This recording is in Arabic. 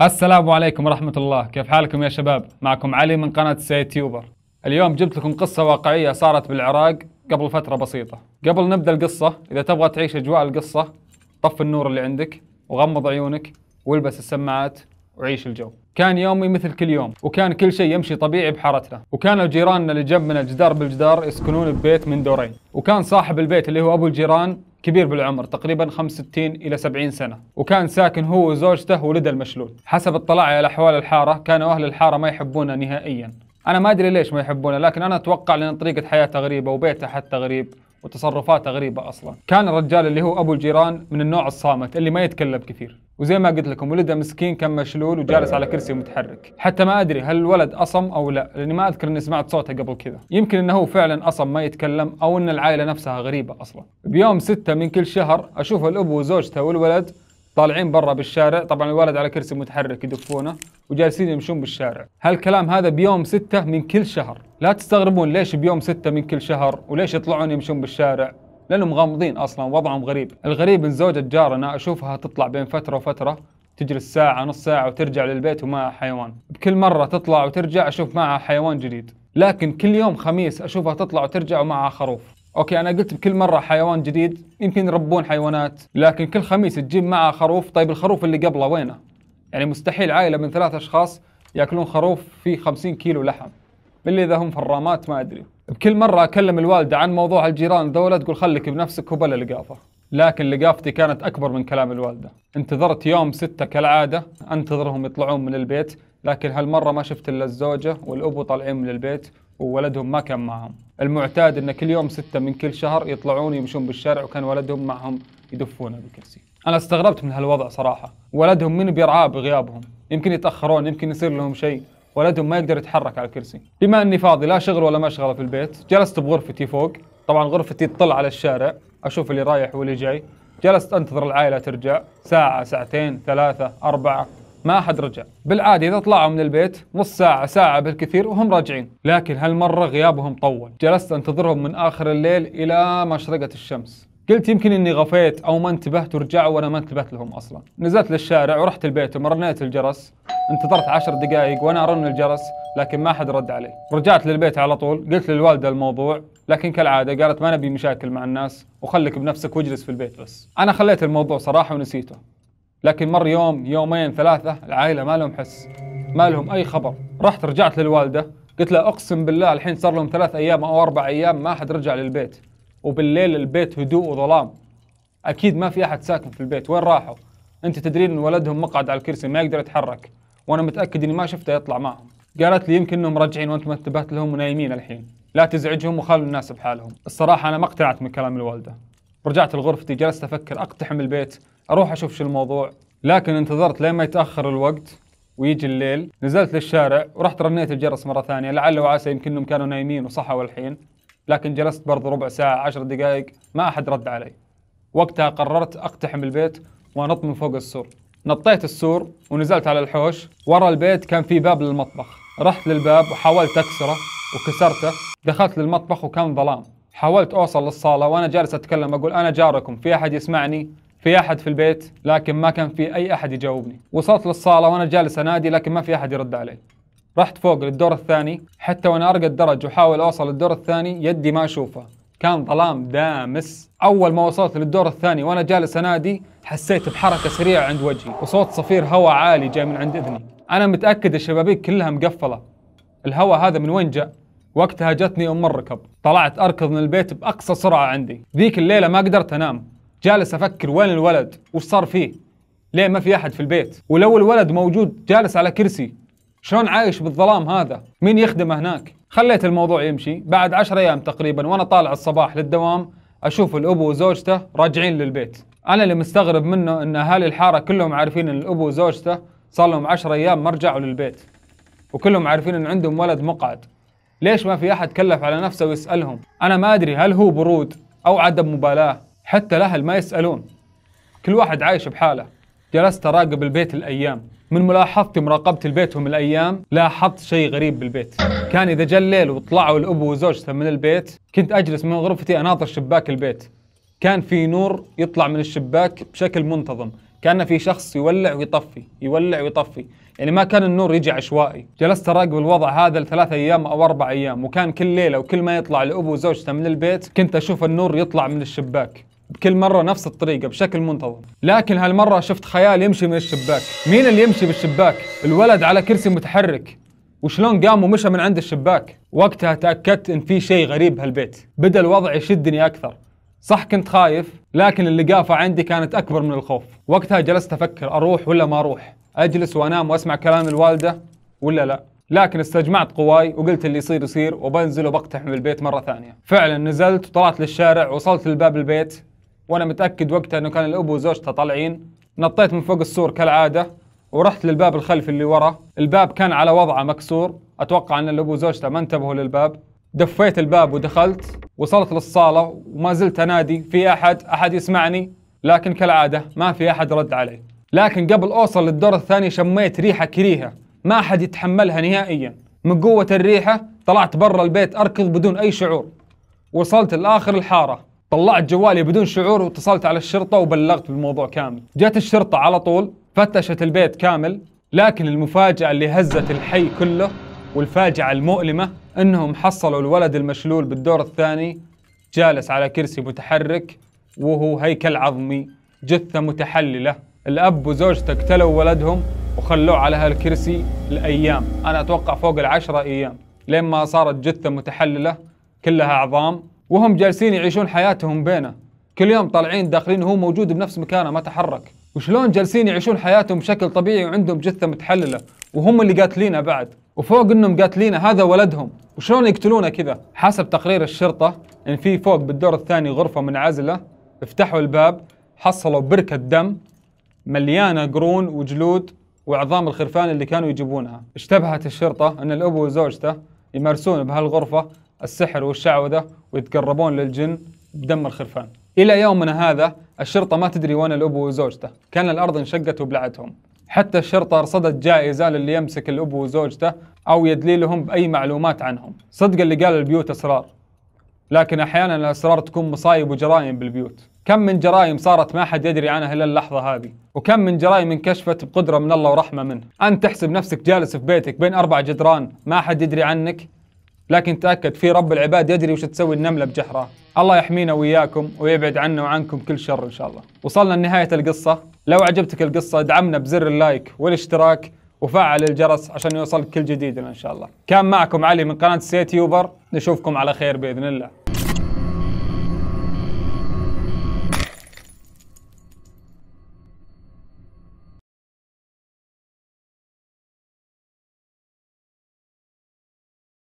السلام عليكم ورحمة الله كيف حالكم يا شباب معكم علي من قناة سيد تيوبر اليوم جبت لكم قصة واقعية صارت بالعراق قبل فترة بسيطة قبل نبدأ القصة إذا تبغى تعيش أجواء القصة طف النور اللي عندك وغمض عيونك والبس السماعات وعيش الجو كان يومي مثل كل يوم وكان كل شيء يمشي طبيعي بحارتنا وكانوا جيراننا اللي جنبنا جدار بالجدار يسكنون ببيت من دورين وكان صاحب البيت اللي هو ابو الجيران كبير بالعمر تقريبا 65 إلى 70 سنة وكان ساكن هو وزوجته وولده المشلول حسب اطلاعي على أحوال الحارة كانوا أهل الحارة ما يحبونه نهائيا أنا ما أدري ليش ما يحبونه لكن أنا أتوقع لأن طريقة حياته غريبة وبيته حتى غريب وتصرفاته غريبه اصلا كان الرجال اللي هو ابو الجيران من النوع الصامت اللي ما يتكلم كثير وزي ما قلت لكم ولده مسكين كان مشلول وجالس على كرسي متحرك حتى ما ادري هل الولد اصم او لا لاني ما اذكر اني سمعت صوته قبل كذا يمكن انه هو فعلا اصم ما يتكلم او ان العائله نفسها غريبه اصلا بيوم ستة من كل شهر اشوف الاب وزوجته والولد طالعين برا بالشارع طبعا الولد على كرسي متحرك يدفونه وجالسين يمشون بالشارع هالكلام هذا بيوم ستة من كل شهر لا تستغربون ليش بيوم ستة من كل شهر وليش يطلعون يمشون بالشارع لانهم مغامضين اصلا وضعهم غريب الغريب ان زوجة جارنا اشوفها تطلع بين فترة وفترة تجلس ساعة نص ساعة وترجع للبيت ومعها حيوان بكل مرة تطلع وترجع أشوف معها حيوان جديد لكن كل يوم خميس أشوفها تطلع وترجع ومعها خروف اوكي انا قلت بكل مره حيوان جديد يمكن يربون حيوانات لكن كل خميس تجيب معها خروف طيب الخروف اللي قبله وينه يعني مستحيل عائله من ثلاث اشخاص ياكلون خروف فيه 50 كيلو لحم اللي اذا هم فرامات ما ادري بكل مره اكلم الوالده عن موضوع الجيران ذولا تقول خليك بنفسك وبلا لقافه لكن لقافتي كانت اكبر من كلام الوالده انتظرت يوم ستة كالعاده انتظرهم يطلعون من البيت لكن هالمره ما شفت الا الزوجه والابو طالعين من البيت وولدهم ما كان معهم المعتاد ان كل يوم ستة من كل شهر يطلعون يمشون بالشارع وكان ولدهم معهم يدفونه بالكرسي انا استغربت من هالوضع صراحه ولدهم من بيرعاه بغيابهم يمكن يتاخرون يمكن يصير لهم شيء ولدهم ما يقدر يتحرك على الكرسي بما اني فاضي لا شغل ولا مشغله في البيت جلست بغرفتي فوق طبعا غرفتي تطل على الشارع اشوف اللي رايح واللي جاي جلست انتظر العائله ترجع ساعه ساعتين ثلاثه اربعه ما أحد رجع بالعادة إذا طلعوا من البيت نص ساعة ساعة بالكثير وهم راجعين لكن هالمرة غيابهم طول جلست أنتظرهم من آخر الليل إلى ما شرقت الشمس قلت يمكن اني غفيت او ما انتبهت ورجعوا وانا ما انتبهت لهم اصلا نزلت للشارع ورحت البيت ومرنيت الجرس انتظرت عشر دقائق وانا ارن الجرس لكن ما حد رد علي رجعت للبيت على طول قلت للوالدة الموضوع لكن كالعادة قالت ما نبي مشاكل مع الناس وخلك بنفسك واجلس في البيت بس أنا خليت الموضوع صراحة ونسيته لكن مر يوم يومين ثلاثة العائلة ما لهم حس ما لهم أي خبر رحت رجعت للوالدة قلت لها أقسم بالله الحين صار لهم ثلاث أيام أو أربع أيام ما حد رجع للبيت وبالليل البيت هدوء وظلام أكيد ما في أحد ساكن في البيت وين راحوا أنت تدرين إن ولدهم مقعد على الكرسي ما يقدر يتحرك وأنا متأكد إني ما شفته يطلع معهم قالت لي يمكن إنهم راجعين وأنت ما انتبهت لهم ونايمين الحين لا تزعجهم وخلوا الناس بحالهم الصراحة أنا ما اقتنعت من كلام الوالدة رجعت لغرفتي جلست أفكر أقتحم البيت اروح اشوف شو الموضوع لكن انتظرت لين ما يتاخر الوقت ويجي الليل نزلت للشارع ورحت رنيت الجرس مره ثانيه لعل وعسى يمكن انهم كانوا نايمين وصحوا الحين لكن جلست برضه ربع ساعه عشر دقائق ما احد رد علي وقتها قررت اقتحم البيت وانط من فوق السور نطيت السور ونزلت على الحوش ورا البيت كان في باب للمطبخ رحت للباب وحاولت اكسره وكسرته دخلت للمطبخ وكان ظلام حاولت اوصل للصاله وانا جالس اتكلم اقول انا جاركم في احد يسمعني في احد في البيت لكن ما كان في اي احد يجاوبني وصلت للصاله وانا جالس انادي لكن ما في احد يرد علي رحت فوق للدور الثاني حتى وانا ارقى الدرج واحاول اوصل للدور الثاني يدي ما اشوفه كان ظلام دامس اول ما وصلت للدور الثاني وانا جالس انادي حسيت بحركه سريعه عند وجهي وصوت صفير هواء عالي جاي من عند اذني انا متاكد الشبابيك كلها مقفله الهواء هذا من وين جاء وقتها جتني ام الركب طلعت اركض من البيت باقصى سرعه عندي ذيك الليله ما قدرت انام جالس افكر وين الولد وش صار فيه ليه ما في احد في البيت ولو الولد موجود جالس على كرسي شلون عايش بالظلام هذا مين يخدمه هناك خليت الموضوع يمشي بعد عشر ايام تقريبا وانا طالع الصباح للدوام اشوف الابو وزوجته راجعين للبيت انا اللي مستغرب منه ان اهالي الحاره كلهم عارفين ان الابو وزوجته صار لهم 10 ايام ما رجعوا للبيت وكلهم عارفين ان عندهم ولد مقعد ليش ما في احد كلف على نفسه ويسالهم انا ما ادري هل هو برود او عدم مبالاه حتى الأهل ما يسألون كل واحد عايش بحاله جلست أراقب البيت الأيام من ملاحظتي مراقبة هم الأيام لاحظت شيء غريب بالبيت كان إذا جاء الليل وطلعوا الأب وزوجته من البيت كنت أجلس من غرفتي أناظر شباك البيت كان في نور يطلع من الشباك بشكل منتظم كان في شخص يولع ويطفي يولع ويطفي يعني ما كان النور يجي عشوائي جلست اراقب الوضع هذا لثلاث ايام او اربع ايام وكان كل ليله وكل ما يطلع الاب وزوجته من البيت كنت اشوف النور يطلع من الشباك كل مرة نفس الطريقة بشكل منتظم لكن هالمرة شفت خيال يمشي من الشباك مين اللي يمشي بالشباك؟ الولد على كرسي متحرك وشلون قام ومشى من عند الشباك وقتها تأكدت إن في شيء غريب بهالبيت بدأ الوضع يشدني أكثر صح كنت خايف لكن اللقافة عندي كانت أكبر من الخوف وقتها جلست أفكر أروح ولا ما أروح أجلس وأنام وأسمع كلام الوالدة ولا لا لكن استجمعت قواي وقلت اللي يصير يصير وبنزل وبقتحم البيت مرة ثانية فعلا نزلت وطلعت للشارع وصلت لباب البيت وانا متاكد وقتها انه كان الاب وزوجته طالعين نطيت من فوق السور كالعاده ورحت للباب الخلفي اللي ورا الباب كان على وضعه مكسور اتوقع ان الاب وزوجته ما انتبهوا للباب دفيت الباب ودخلت وصلت للصاله وما زلت انادي في احد احد يسمعني لكن كالعاده ما في احد رد علي لكن قبل اوصل للدور الثاني شميت ريحه كريهه ما احد يتحملها نهائيا من قوه الريحه طلعت برا البيت اركض بدون اي شعور وصلت لاخر الحاره طلعت جوالي بدون شعور واتصلت على الشرطة وبلغت بالموضوع كامل جت الشرطة على طول فتشت البيت كامل لكن المفاجأة اللي هزت الحي كله والفاجعة المؤلمة انهم حصلوا الولد المشلول بالدور الثاني جالس على كرسي متحرك وهو هيكل عظمي جثة متحللة الأب وزوجته اقتلوا ولدهم وخلوه على هالكرسي لأيام أنا أتوقع فوق العشرة أيام لما صارت جثة متحللة كلها عظام وهم جالسين يعيشون حياتهم بينه كل يوم طالعين داخلين وهو موجود بنفس مكانه ما تحرك وشلون جالسين يعيشون حياتهم بشكل طبيعي وعندهم جثه متحلله وهم اللي قاتلينه بعد وفوق انهم قاتلينه هذا ولدهم وشلون يقتلونه كذا حسب تقرير الشرطه ان في فوق بالدور الثاني غرفه منعزله فتحوا الباب حصلوا بركه دم مليانه قرون وجلود وعظام الخرفان اللي كانوا يجيبونها اشتبهت الشرطه ان الاب وزوجته يمارسون بهالغرفه السحر والشعوذة ويتقربون للجن بدم الخرفان إلى يومنا هذا الشرطة ما تدري وين الأب وزوجته كان الأرض انشقت وبلعتهم حتى الشرطة أرصدت جائزة للي يمسك الأب وزوجته أو يدلي لهم بأي معلومات عنهم صدق اللي قال البيوت أسرار لكن أحيانا الأسرار تكون مصايب وجرائم بالبيوت كم من جرائم صارت ما حد يدري عنها إلا اللحظة هذه وكم من جرائم انكشفت بقدرة من الله ورحمة منه أنت تحسب نفسك جالس في بيتك بين أربع جدران ما حد يدري عنك لكن تأكد في رب العباد يدري وش تسوي النملة بجحرة الله يحمينا وياكم ويبعد عنا وعنكم كل شر إن شاء الله وصلنا لنهاية القصة لو عجبتك القصة دعمنا بزر اللايك والاشتراك وفعل الجرس عشان يوصلك كل جديد إن شاء الله كان معكم علي من قناة سيتيوبر نشوفكم على خير بإذن الله